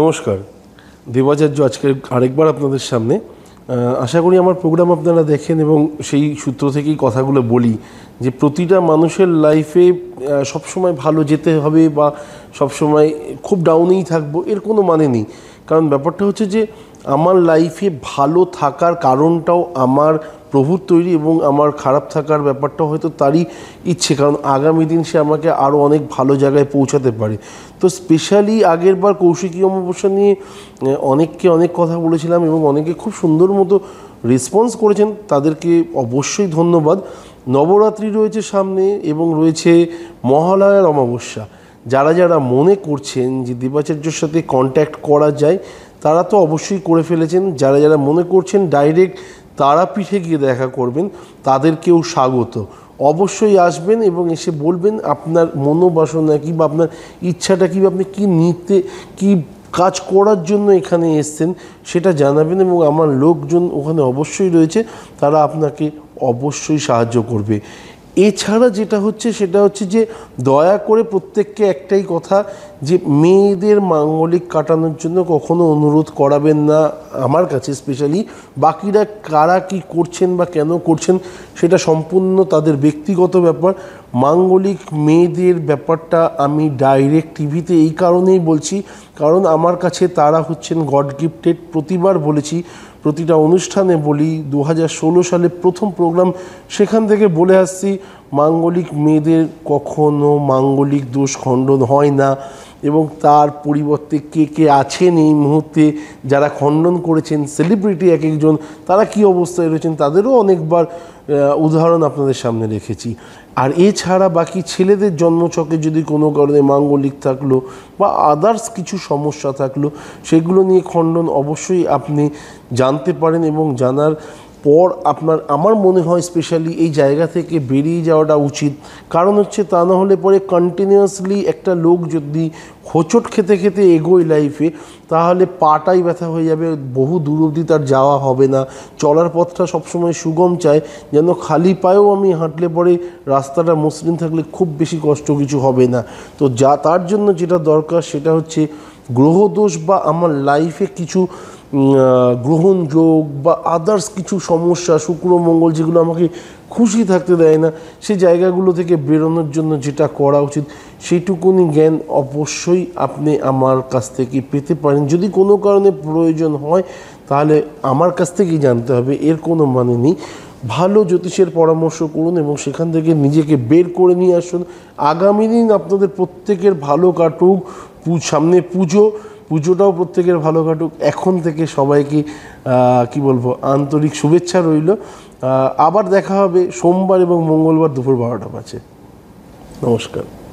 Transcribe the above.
নমস্কার দেবাচার্য আজকে আরেকবার আপনাদের সামনে আশা করি আমার প্রোগ্রাম আপনারা দেখেন এবং সেই সূত্র থেকেই কথাগুলো বলি যে প্রতিটা মানুষের লাইফে সবসময় ভালো যেতে হবে বা সবসময় খুব ডাউনেই থাকবো এর কোনো মানে নেই কারণ ব্যাপারটা হচ্ছে যে আমার লাইফে ভালো থাকার কারণটাও আমার প্রভুর তৈরি এবং আমার খারাপ থাকার ব্যাপারটা হয়তো তারই ইচ্ছে কারণ আগামী দিন সে আমাকে আরও অনেক ভালো জায়গায় পৌঁছাতে পারে তো স্পেশালি আগের বার কৌশিকী অমাবস্যা নিয়ে অনেককে অনেক কথা বলেছিলাম এবং অনেকে খুব সুন্দর মতো রেসপন্স করেছেন তাদেরকে অবশ্যই ধন্যবাদ নবরাত্রি রয়েছে সামনে এবং রয়েছে মহালয়ার অমাবস্যা যারা যারা মনে করছেন যে দেবাচার্যর সাথে কন্ট্যাক্ট করা যায় তারা তো অবশ্যই করে ফেলেছেন যারা যারা মনে করছেন ডাইরেক্ট তারাপীঠে গিয়ে দেখা করবেন তাদেরকেও স্বাগত অবশ্যই আসবেন এবং এসে বলবেন আপনার মনোবাসনা কি বা আপনার ইচ্ছাটা কী আপনি কী নিতে কী কাজ করার জন্য এখানে এসছেন সেটা জানাবেন এবং আমার লোকজন ওখানে অবশ্যই রয়েছে তারা আপনাকে অবশ্যই সাহায্য করবে এছাড়া যেটা হচ্ছে সেটা হচ্ছে যে দয়া করে প্রত্যেককে একটাই কথা যে মেয়েদের মাঙ্গলিক কাটানোর জন্য কখনো অনুরোধ করাবেন না আমার কাছে স্পেশালি বাকিরা কারা কি করছেন বা কেন করছেন সেটা সম্পূর্ণ তাদের ব্যক্তিগত ব্যাপার মাঙ্গলিক মেয়েদের ব্যাপারটা আমি ডাইরেক্ট টিভিতে এই কারণেই বলছি কারণ আমার কাছে তারা হচ্ছেন গড গিফটেড প্রতিবার বলেছি প্রতিটা অনুষ্ঠানে বলি দু সালে প্রথম প্রোগ্রাম সেখান থেকে বলে আসছি মাঙ্গলিক মেয়েদের কখনো মাঙ্গলিক দোষ খণ্ডন হয় না এবং তার পরিবর্তে কে কে আছেন এই মুহূর্তে যারা খণ্ডন করেছেন সেলিব্রিটি এক একজন তারা কি অবস্থায় রয়েছেন তাদেরও অনেকবার উদাহরণ আপনাদের সামনে রেখেছি আর এছাড়া বাকি ছেলেদের জন্মছকে যদি কোনো কারণে মাঙ্গলিক থাকলো বা আদার্স কিছু সমস্যা থাকলো সেগুলো নিয়ে খণ্ডন অবশ্যই আপনি জানতে পারেন এবং জানার পর আপনার আমার মনে হয় স্পেশালি এই জায়গা থেকে বেরিয়ে যাওয়াটা উচিত কারণ হচ্ছে তা না হলে পরে কন্টিনিউয়াসলি একটা লোক যদি হোঁচট খেতে খেতে এগোয় লাইফে তাহলে পাটাই ব্যথা হয়ে যাবে বহু দূর অবধি তার যাওয়া হবে না চলার পথটা সবসময় সুগম চায় যেন খালি পায়েও আমি হাঁটলে পরে রাস্তাটা মসৃণ থাকলে খুব বেশি কষ্ট কিছু হবে না তো যা তার জন্য যেটা দরকার সেটা হচ্ছে গ্রহদোষ বা আমার লাইফে কিছু গ্রহণযোগ বা আদার্স কিছু সমস্যা শুক্র মঙ্গল যেগুলো আমাকে খুশি থাকতে দেয় না সেই জায়গাগুলো থেকে বেরোনোর জন্য যেটা করা উচিত সেইটুকুনি জ্ঞান অবশ্যই আপনি আমার কাছ থেকে পেতে পারেন যদি কোনো কারণে প্রয়োজন হয় তাহলে আমার কাছ থেকেই জানতে হবে এর কোনো মানে নেই ভালো জ্যোতিষের পরামর্শ করুন এবং সেখান থেকে নিজেকে বের করে নিয়ে আসুন আগামী দিন আপনাদের প্রত্যেকের ভালো কাটুক সামনে পুজো পুজোটাও প্রত্যেকের ভালো কাটুক এখন থেকে সবাইকে কি বলবো আন্তরিক শুভেচ্ছা রইল আবার দেখা হবে সোমবার এবং মঙ্গলবার দুপুর বারোটা পাচ্ছে নমস্কার